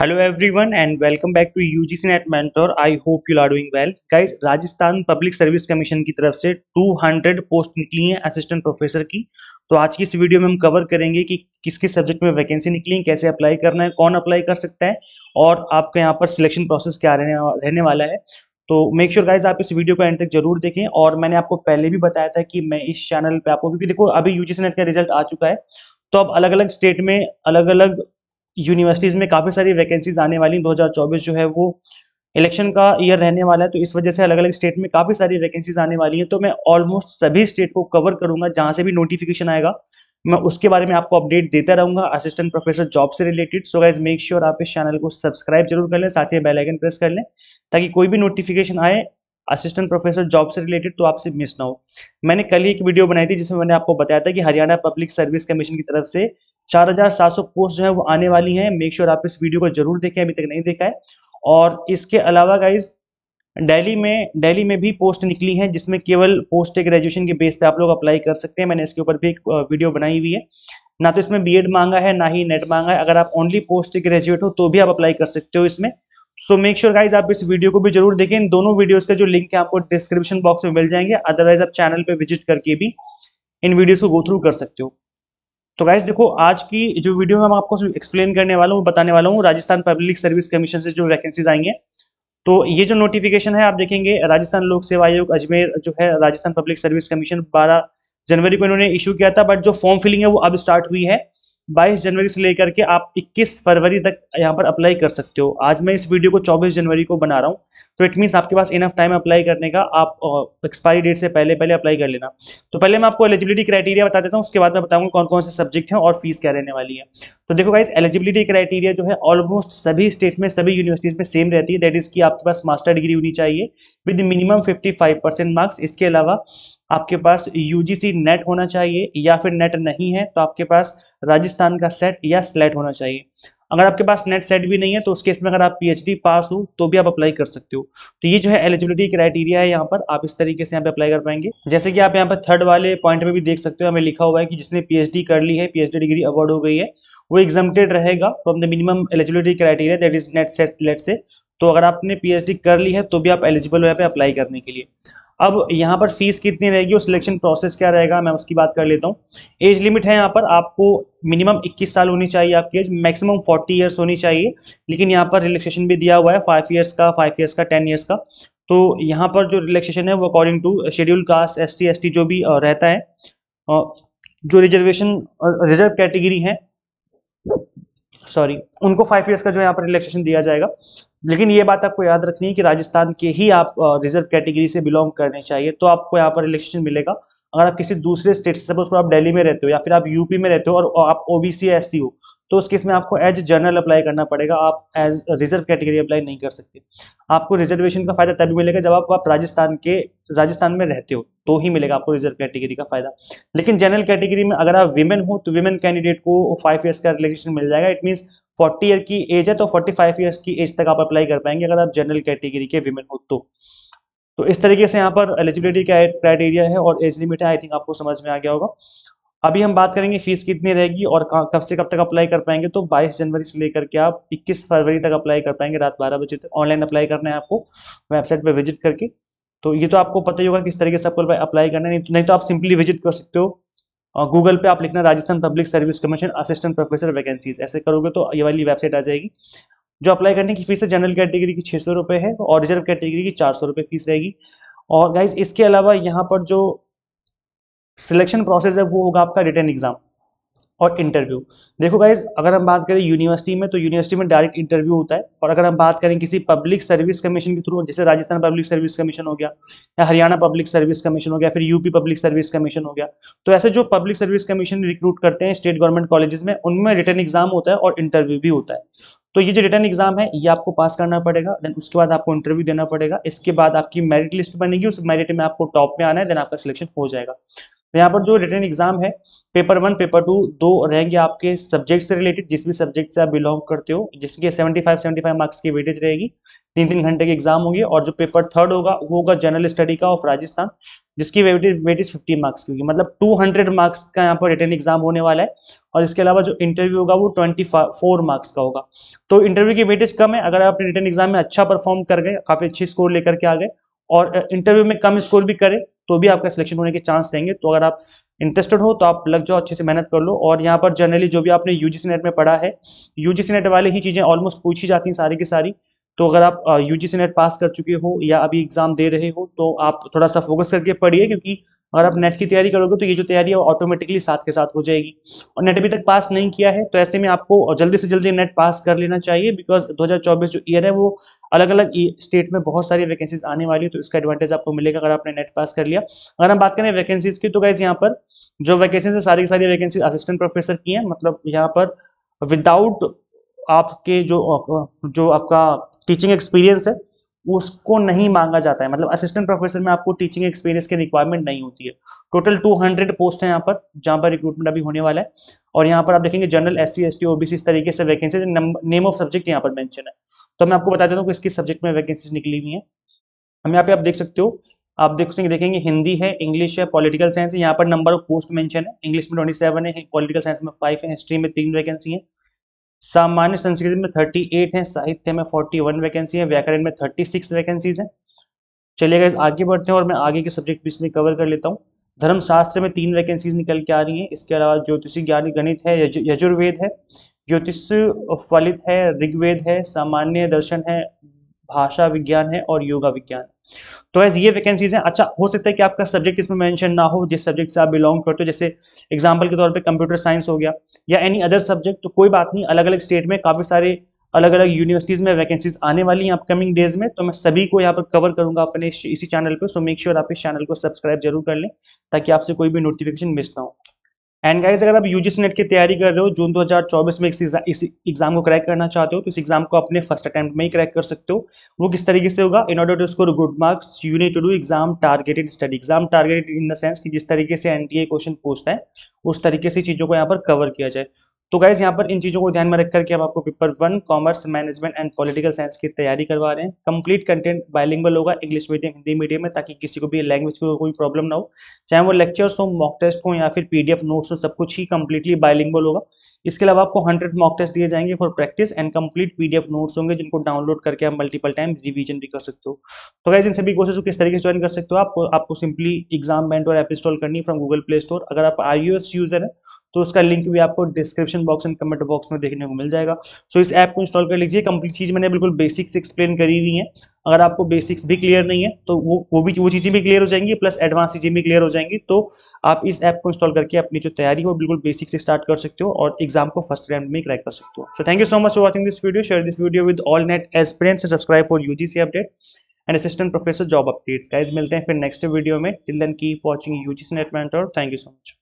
hello everyone and welcome back to UGC NET mentor I hope you are doing well guys Rajasthan public service commission की तरफ से 200 post निकली हैं assistant professor की तो आज की इस वीडियो में हम कवर करेंगे कि किस किस सब्जेक्ट में वैकेंसी निकली है कैसे अप्लाई करना है कौन अप्लाई कर सकता है और आपका यहाँ पर सिलेक्शन प्रोसेस क्या रहने रहने वाला है तो मेक श्योर गाइज आप इस वीडियो को एंड तक जरूर देखें और मैंने आपको पहले भी बताया था कि मैं इस चैनल पर आपको क्योंकि देखो अभी यूजीसी नेट का रिजल्ट आ चुका है तो अब अलग अलग स्टेट में अलग अलग यूनिवर्सिटीज़ में काफ़ी सारी वैकेंसीज आने वाली हैं 2024 जो है वो इलेक्शन का ईयर रहने वाला है तो इस वजह से अलग अलग स्टेट में काफ़ी सारी वैकेंसीज आने वाली हैं तो मैं ऑलमोस्ट सभी स्टेट को कवर करूंगा जहां से भी नोटिफिकेशन आएगा मैं उसके बारे में आपको अपडेट देता रहूंगा असिस्टेंट प्रोफेसर जॉब से related so guys make sure आप इस चैनल को सब्सक्राइब जरूर कर लें साथ ही बेल आइकन प्रेस कर लें ताकि कोई भी नोटिफिकेशन आए असिस्टेंट प्रोफेसर जॉब से रिलेटेड तो आपसे मिस ना हो मैंने कल ही एक वीडियो बनाई थी जिसमें मैंने आपको बताया था कि हरियाणा पब्लिक सर्विस कमीशन की तरफ से चार हजार सात सौ पोस्ट जो है वो आने वाली है मेक श्योर sure आप इस वीडियो को जरूर देखें अभी तक नहीं देखा है और इसके अलावा गाइज डेली में डेली में भी पोस्ट निकली है जिसमें केवल पोस्ट ग्रेजुएशन के बेस पे आप लोग अप्लाई कर सकते हैं मैंने इसके ऊपर भी एक वीडियो बनाई हुई है ना तो इसमें बीएड मांगा है ना ही नेट मांगा है अगर आप ओनली पोस्ट ग्रेजुएट हो तो भी आप अप्लाई कर सकते हो इसमें सो मेक श्योर गाइज आप इस वीडियो को भी जरूर देखें इन दोनों वीडियोज का जो लिंक है आपको डिस्क्रिप्शन बॉक्स में मिल जाएंगे अदरवाइज आप चैनल पर विजिट करके भी इन वीडियोज को गो थ्रू कर सकते हो तो गाइज देखो आज की जो वीडियो में आपको एक्सप्लेन करने वाला हूँ बताने वाला हूँ राजस्थान पब्लिक सर्विस कमीशन से जो वैकेंसीज आई तो ये जो नोटिफिकेशन है आप देखेंगे राजस्थान लोक सेवा आयोग अजमेर जो है राजस्थान पब्लिक सर्विस कमीशन बारह जनवरी को इन्होंने इशू किया था बट जो फॉर्म फिलिंग है वो अब स्टार्ट हुई है 22 जनवरी से लेकर के आप 21 फरवरी तक यहाँ पर अप्लाई कर सकते हो आज मैं इस वीडियो को 24 जनवरी को बना रहा हूँ तो इट मीन्स आपके पास इनफ टाइम अप्लाई करने का आप एक्सपायरी डेट से पहले पहले अप्लाई कर लेना तो पहले मैं आपको एलिजिबिलिटी क्राइटेरिया बता देता हूँ उसके बाद मैं बताऊंगा कौन कौन से सब्जेक्ट हैं और फीस क्या रहने वाली है तो देखो भाई एलिजिबिलिटी क्राइटेरिया जो है ऑलमोस्ट सभी स्टेट में सभी यूनिवर्सिटीज़ में सेम रहती है दैट इज़ की आपके पास मास्टर डिग्री होनी चाहिए विद मिनिमम फिफ्टी मार्क्स इसके अलावा आपके पास यूजीसी नेट होना चाहिए या फिर नेट नहीं है तो आपके पास राजस्थान का सेट या स्लेट होना चाहिए अगर आपके पास नेट सेट भी नहीं है तो उस केस में अगर आप पीएचडी पास हो तो भी आप अप्लाई कर सकते हो तो ये जो है एलिजिबिलिटी क्राइटेरिया है यहाँ पर आप इस तरीके से यहाँ पे अप्लाई कर पाएंगे जैसे कि आप यहाँ पर थर्ड वाले पॉइंट में भी देख सकते हो हमें लिखा हुआ है कि जिसने पीएचडी कर ली है पीएचडी डिग्री अवार्ड हो गई है वो एग्जामेड रहेगा from the minimum eligibility criteria that is NET SET SLET से तो अगर आपने पीएचडी कर ली है तो भी आप एलिजिबल हो यहाँ पे अप्लाई करने के लिए अब यहाँ पर फीस कितनी रहेगी और सिलेक्शन प्रोसेस क्या रहेगा मैं उसकी बात कर लेता हूँ एज लिमिट है यहाँ पर आपको मिनिमम 21 साल होनी चाहिए आपकी एज मैक्सिमम 40 ईयर्स होनी चाहिए लेकिन यहाँ पर रिलैक्सेशन भी दिया हुआ है फाइव ईयर्स का फाइव ईयर्स का टेन ईयर्स का तो यहाँ पर जो रिलैक्सेशन है वो according to schedule caste S T जो भी रहता है जो रिजर्वेशन रिजर्व कैटेगरी है सॉरी उनको फाइव ईयर्स का जो यहाँ पर रिलैक्सेशन दिया जाएगा लेकिन ये बात आपको याद रखनी है कि राजस्थान के ही आप रिजर्व कैटेगरी से बिलोंग करने चाहिए तो आपको यहाँ पर रिलैक्सेशन मिलेगा अगर आप किसी दूसरे स्टेट से सपोज आप दिल्ली में रहते हो या फिर आप यूपी में रहते हो और आप ओबीसी एस हो तो उस केस में आपको एज जनरल अप्लाई करना पड़ेगा आप एज रिजर्व कैटेगरी अप्लाई नहीं कर सकते आपको रिजर्वेशन का फायदा तभी मिलेगा जब आप, आप राजस्थान के राजस्थान में रहते हो तो ही मिलेगा आपको रिजर्व कैटेगरी का फायदा लेकिन जनरल कैटेगरी में अगर आप विमेन हो तो विमेन कैंडिडेट को फाइव ईयर्स का रिलेक्शन मिल जाएगा इट मीन्स फोर्टी ईयर की एज है तो फोर्टी फाइव ईयर्स की एज तक आप अप्लाई कर पाएंगे अगर आप जनरल कैटेगरी के विमेन हो तो तो इस तरीके से यहाँ पर एलिजिबिलिटी का क्राइटेरिया है और एज लिमिट है आई थिंक आपको समझ में आ गया होगा अभी हम बात करेंगे फीस कितनी रहेगी और कब से कब तक अप्लाई कर पाएंगे तो 22 जनवरी से लेकर के आप 21 फरवरी तक अप्लाई कर पाएंगे रात 12 बजे तक ऑनलाइन अप्लाई करना है आपको वेबसाइट पे विजिट करके तो ये तो आपको पता ही होगा किस तरीके से आपको अप्लाई करना है नहीं तो आप सिंपली विजिट कर सकते हो और गूगल पे आप लिखना Rajasthan public service commission assistant professor vacancies ऐसे करोगे तो ये वाली वेबसाइट आ जाएगी जो अप्लाई करने की फीस है जनरल कैटेगरी की छः सौ है और रिजर्व कैटेगरी की चार सौ फीस रहेगी और गाइज इसके अलावा यहाँ पर जो सिलेक्शन प्रोसेस है वो होगा आपका रिटर्न एग्जाम और इंटरव्यू देखो गाइज अगर हम बात करें यूनिवर्सिटी में तो यूनिवर्सिटी में डायरेक्ट इंटरव्यू होता है और अगर हम बात करें किसी पब्लिक सर्विस कमीशन के थ्रू जैसे राजस्थान पब्लिक सर्विस कमीशन हो गया या हरियाणा पब्लिक सर्विस कमीशन हो गया फिर यूपी पब्लिक सर्विस कमीशन हो गया तो ऐसे जो पब्लिक सर्विस कमीशन रिक्रूट करते हैं स्टेट गवर्नमेंट कॉलेजेस में उनमें रिटर्न एग्जाम होता है और इंटरव्यू भी होता है तो ये जो रिटर्न एग्जाम है ये आपको पास करना पड़ेगा देन उसके बाद आपको इंटरव्यू देना पड़ेगा इसके बाद आपकी मेरिट लिस्ट बनेगी उस मेरिट में आपको टॉप में आना है देन आपका सिलेक्शन हो जाएगा तो यहाँ पर जो रिटर्न एग्जाम है पेपर वन पेपर टू दो रहेंगे आपके सब्जेक्ट से रिलेटेड जिस भी सब्जेक्ट से आप बिलोंग करते हो जिसके 75 75 मार्क्स की वेटेज रहेगी तीन तीन घंटे के एग्जाम होंगे और जो पेपर थर्ड होगा वो होगा जनरल स्टडी का ऑफ राजस्थान जिसकी वेटेज वेटेज 50 मार्क्स की होगी मतलब 200 मार्क्स का यहाँ पर रिटर्न एग्जाम होने वाला है और इसके अलावा जो इंटरव्यू होगा वो 24 मार्क्स का होगा तो इंटरव्यू की वेटेज कम है अगर आप रिटर्न एग्जाम में अच्छा परफॉर्म कर गए काफ़ी अच्छी स्कोर लेकर के आ गए और इंटरव्यू में कम स्कोर भी करें तो भी आपका सिलेक्शन होने के चांस रहेंगे तो अगर आप इंटरेस्टेड हो तो आप लग जाओ अच्छे से मेहनत कर लो और यहाँ पर जनरली जो भी आपने यू नेट में पढ़ा है यू नेट वाले ही चीज़ें ऑलमोस्ट पूछी जाती हैं सारी की सारी तो अगर आप यू नेट पास कर चुके हो या अभी एग्ज़ाम दे रहे हो तो आप थोड़ा सा फोकस करके पढ़िए क्योंकि अगर आप नेट की तैयारी करोगे तो ये जो तैयारी है वो ऑटोमेटिकली साथ के साथ हो जाएगी और नेट अभी तक पास नहीं किया है तो ऐसे में आपको जल्दी से जल्दी नेट पास कर लेना चाहिए बिकॉज 2024 जो ईयर है वो अलग अलग स्टेट में बहुत सारी वैकेंसीज आने वाली है तो इसका एडवांटेज आपको मिलेगा अगर आपने नेट पास कर लिया अगर हम बात करें वैकेंसीज की तो गाइज यहाँ पर जो वैकेंसीज है सारी की सारी वैकेंसी असिस्टेंट प्रोफेसर की है मतलब यहाँ पर विदाउट आपके जो जो आपका टीचिंग एक्सपीरियंस है उसको नहीं मांगा जाता है मतलब असिस्टेंट प्रोफेसर में आपको टीचिंग एक्सपीरियंस की रिक्वायरमेंट नहीं होती है टोटल 200 पोस्ट है यहाँ पर जहाँ पर रिक्रूटमेंट अभी होने वाला है और यहाँ पर आप देखेंगे general S C S T OBC इस तरीके से वैकेंसी नेम ऑफ सब्जेक्ट यहाँ पर मैंशन है तो मैं आपको बता देता हूँ किस किस सब्जेक्ट में वैकेंसीज निकली हुई है हम यहाँ पे आप देख सकते हो आप देख सकते देखेंगे हिंदी है इंग्लिश है पॉलिटिकल साइंस है यहाँ पर नंबर ऑफ पोस्ट मेंशन है इंग्लिश में ट्वेंटी सेवन है पॉलिटिकल साइंस में फाइव है हिस्ट्री में तीन वैकेंसी है सामान्य संस्कृत में 38 हैं साहित्य में 41 वैकेंसी है व्याकरण में 36 वैकेंसीज हैं चलिएगा इस आगे बढ़ते हैं और मैं आगे के सब्जेक्ट भी इसमें कवर कर लेता हूँ धर्मशास्त्र में तीन वैकेंसीज निकल के आ रही हैं इसके अलावा ज्योतिषी ज्ञान गणित है यजुर्वेद है ज्योतिष फलित है ऋग्वेद है सामान्य दर्शन है भाषा विज्ञान है और योगा विज्ञान है तो एज ये वैकेंसीज हैं अच्छा हो सकता है कि आपका सब्जेक्ट इसमें मेंशन ना हो जिस सब्जेक्ट से आप बिलोंग करते हो तो जैसे एग्जाम्पल के तौर पे कंप्यूटर साइंस हो गया या एनी अदर सब्जेक्ट तो कोई बात नहीं अलग अलग स्टेट में काफ़ी सारे अलग अलग यूनिवर्सिटीज़ में वैकेंसीज आने वाली हैं अपकमिंग डेज में तो मैं सभी को यहाँ पर कवर करूँगा अपने इसी चैनल पर सो मेक श्योर आप इस चैनल को सब्सक्राइब जरूर कर लें ताकि आपसे कोई भी नोटिफिकेशन मिस ना हो एंड गाइज अगर आप यूजीसी नेट की तैयारी कर रहे हो जून 2024 में इस एग्जाम को क्रैक करना चाहते हो तो इस एग्जाम को अपने फर्स्ट अटैम्प्ट में ही क्रैक कर सकते हो वो किस तरीके से होगा in order to score good marks you need to do exam targeted study exam targeted in the sense कि जिस तरीके से एनटीए क्वेश्चन पूछता है उस तरीके से चीज़ों को यहाँ पर कवर किया जाए तो गैस यहाँ पर इन चीज़ों को ध्यान में रखकर के हम आपको paper one commerce management and political science की तैयारी करवा रहे हैं कंप्लीट कंटेंट बाइलिंगल होगा इंग्लिश मीडियम हिंदी मीडियम में ताकि किसी को भी लैंग्वेज को कोई प्रॉब्लम ना हो चाहे वो लेक्चर्स हो मॉक टेस्ट हो या फिर पीडीएफ नोट्स हो सब कुछ ही कंप्लीटली बाइलिंगल होगा इसके अलावा आपको हंड्रेड मॉक टेस्ट दिए जाएंगे for practice and complete PDF notes होंगे जिनको डाउनलोड करके आप मल्टीपल टाइम रिवीजन भी कर सकते हो तो गैस इन सभी कोर्सेज को किस तरीके से ज्वाइन कर सकते हो आपको आपको सिंपली एग्जाम बैंड और एप इंस्टॉल करनी फ्रॉम गूगल प्ले स्टोर अगर आप आई यूजर है तो उसका लिंक भी आपको description box and comment box में देखने को मिल जाएगा सो so, इस ऐप को इंस्टॉल कर लीजिए कंप्लीट चीज़ मैंने बिल्कुल बेसिक्स एक्सप्लेन करी हुई है अगर आपको बेसिक्स भी क्लियर नहीं है तो वो वो भी वो चीज़ें भी क्लियर हो जाएंगी प्लस एडवांस चीज़ें भी क्लियर हो जाएंगी तो आप इस ऐप को इंस्टॉल करके अपनी जो तैयारी हो बिल्कुल बेसिक से स्टार्ट कर सकते हो और एग्जाम को फर्स्ट अटैम्प्ट में क्रैक कर सकते हो so thank you so much for watching this video share this video with all NET aspirants subscribe for UGC update and assistant professor job updates guys मिलते हैं फिर नेक्स्ट वीडियो में till then keep watching C NET mentor thank you so much